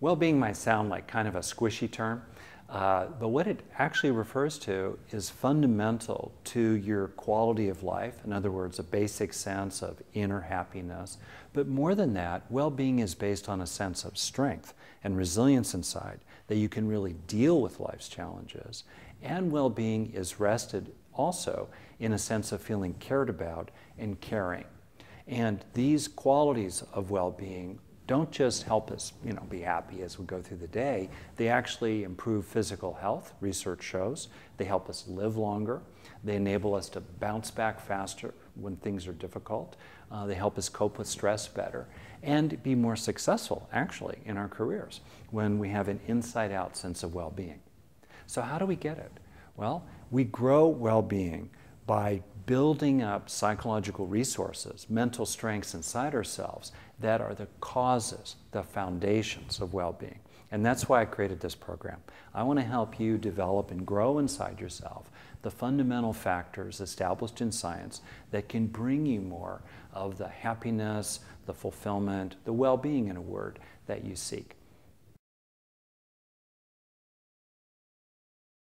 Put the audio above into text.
Well-being might sound like kind of a squishy term, uh, but what it actually refers to is fundamental to your quality of life. In other words, a basic sense of inner happiness. But more than that, well being is based on a sense of strength and resilience inside, that you can really deal with life's challenges. And well being is rested also in a sense of feeling cared about and caring. And these qualities of well being don't just help us you know, be happy as we go through the day, they actually improve physical health, research shows. They help us live longer. They enable us to bounce back faster when things are difficult. Uh, they help us cope with stress better and be more successful, actually, in our careers when we have an inside out sense of well being. So, how do we get it? Well, we grow well being by building up psychological resources, mental strengths inside ourselves that are the causes, the foundations of well being. And that's why I created this program. I want to help you develop and grow inside yourself the fundamental factors established in science that can bring you more of the happiness, the fulfillment, the well being, in a word, that you seek.